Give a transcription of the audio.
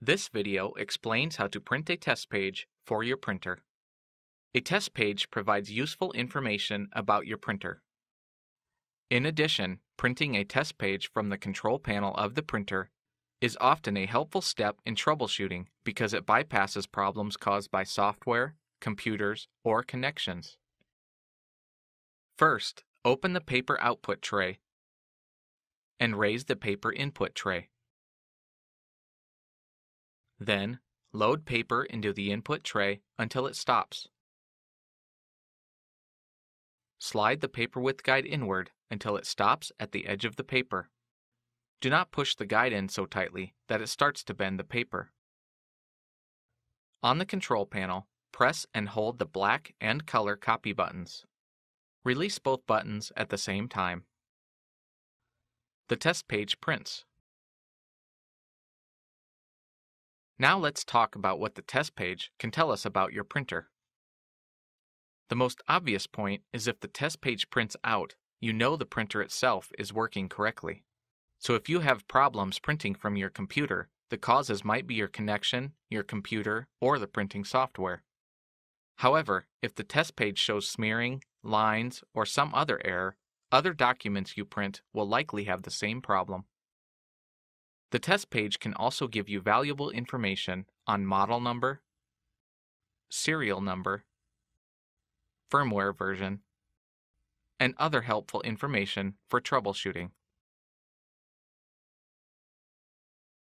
This video explains how to print a test page for your printer. A test page provides useful information about your printer. In addition, printing a test page from the control panel of the printer is often a helpful step in troubleshooting because it bypasses problems caused by software, computers, or connections. First, open the paper output tray and raise the paper input tray. Then, load paper into the input tray until it stops. Slide the paper width guide inward until it stops at the edge of the paper. Do not push the guide in so tightly that it starts to bend the paper. On the control panel, press and hold the black and color copy buttons. Release both buttons at the same time. The test page prints. Now let's talk about what the test page can tell us about your printer. The most obvious point is if the test page prints out, you know the printer itself is working correctly. So if you have problems printing from your computer, the causes might be your connection, your computer, or the printing software. However, if the test page shows smearing, lines, or some other error, other documents you print will likely have the same problem. The test page can also give you valuable information on model number, serial number, firmware version, and other helpful information for troubleshooting.